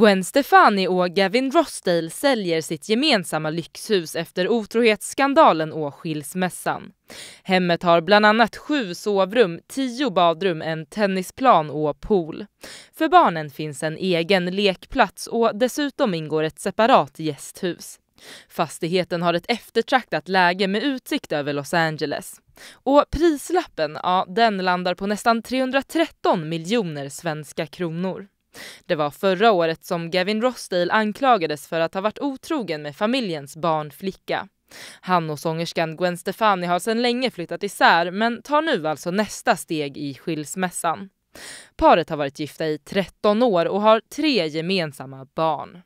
Gwen Stefani och Gavin Rossdale säljer sitt gemensamma lyxhus efter otrohetsskandalen och skilsmässan. Hemmet har bland annat sju sovrum, tio badrum, en tennisplan och pool. För barnen finns en egen lekplats och dessutom ingår ett separat gästhus. Fastigheten har ett eftertraktat läge med utsikt över Los Angeles. Och prislappen, ja den landar på nästan 313 miljoner svenska kronor. Det var förra året som Gavin Rossdale anklagades för att ha varit otrogen med familjens barnflicka. Han och sångerskan Gwen Stefani har sedan länge flyttat isär men tar nu alltså nästa steg i skilsmässan. Paret har varit gifta i 13 år och har tre gemensamma barn.